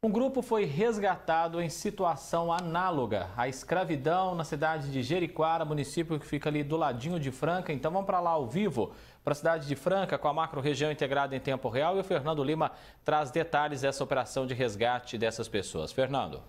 Um grupo foi resgatado em situação análoga à escravidão na cidade de Jeriquara, município que fica ali do ladinho de Franca. Então vamos para lá ao vivo, para a cidade de Franca, com a macro região integrada em tempo real. E o Fernando Lima traz detalhes dessa operação de resgate dessas pessoas. Fernando.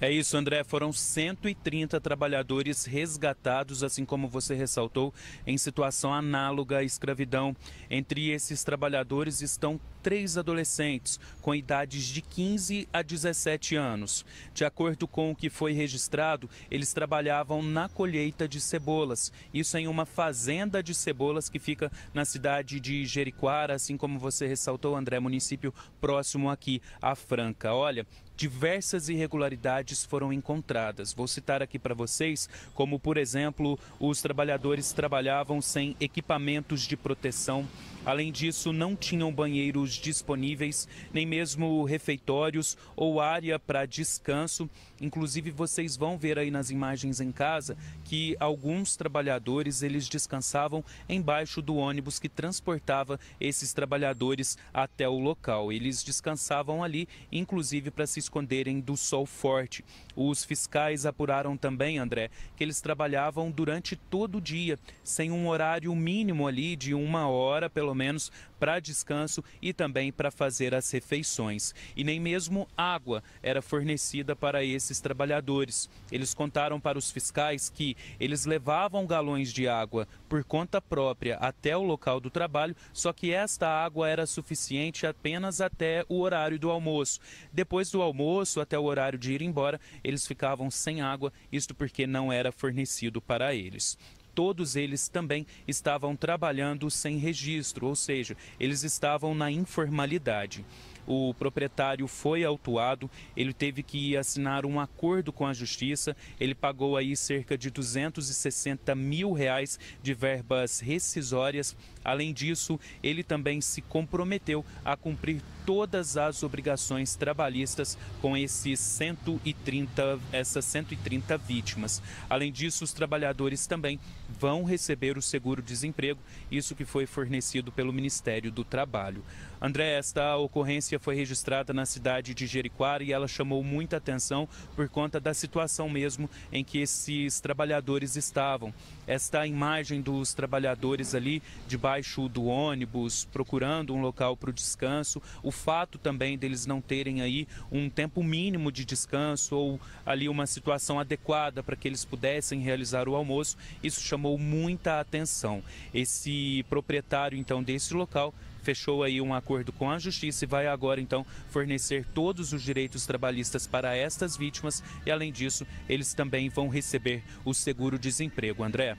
É isso, André. Foram 130 trabalhadores resgatados, assim como você ressaltou, em situação análoga à escravidão. Entre esses trabalhadores estão três adolescentes com idades de 15 a 17 anos. De acordo com o que foi registrado, eles trabalhavam na colheita de cebolas. Isso em uma fazenda de cebolas que fica na cidade de Jericoara, assim como você ressaltou, André, município próximo aqui à Franca. Olha, diversas irregularidades foram encontradas. Vou citar aqui para vocês, como por exemplo, os trabalhadores trabalhavam sem equipamentos de proteção. Além disso, não tinham banheiros disponíveis, nem mesmo refeitórios ou área para descanso. Inclusive, vocês vão ver aí nas imagens em casa que alguns trabalhadores eles descansavam embaixo do ônibus que transportava esses trabalhadores até o local. Eles descansavam ali, inclusive para se esconderem do sol forte. Os fiscais apuraram também, André, que eles trabalhavam durante todo o dia, sem um horário mínimo ali de uma hora, pelo menos, para descanso e também para fazer as refeições. E nem mesmo água era fornecida para esses trabalhadores. Eles contaram para os fiscais que eles levavam galões de água por conta própria até o local do trabalho, só que esta água era suficiente apenas até o horário do almoço. Depois do almoço, almoço até o horário de ir embora, eles ficavam sem água, isto porque não era fornecido para eles todos eles também estavam trabalhando sem registro, ou seja, eles estavam na informalidade o proprietário foi autuado, ele teve que assinar um acordo com a justiça, ele pagou aí cerca de 260 mil reais de verbas rescisórias. Além disso, ele também se comprometeu a cumprir todas as obrigações trabalhistas com esses 130, essas 130 vítimas. Além disso, os trabalhadores também vão receber o seguro-desemprego, isso que foi fornecido pelo Ministério do Trabalho. André, esta ocorrência ocorrência foi registrada na cidade de Jeriquara e ela chamou muita atenção por conta da situação mesmo em que esses trabalhadores estavam. Esta imagem dos trabalhadores ali debaixo do ônibus, procurando um local para o descanso, o fato também deles não terem aí um tempo mínimo de descanso ou ali uma situação adequada para que eles pudessem realizar o almoço, isso chamou muita atenção. Esse proprietário então desse local fechou aí um acordo com a justiça e vai agora então fornecer todos os direitos trabalhistas para estas vítimas e além disso, eles também vão receber o seguro-desemprego. André.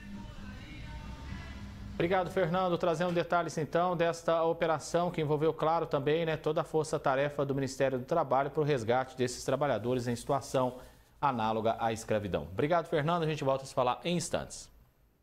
Obrigado, Fernando. Trazendo detalhes então desta operação que envolveu, claro, também né, toda a força-tarefa do Ministério do Trabalho para o resgate desses trabalhadores em situação análoga à escravidão. Obrigado, Fernando. A gente volta a se falar em instantes.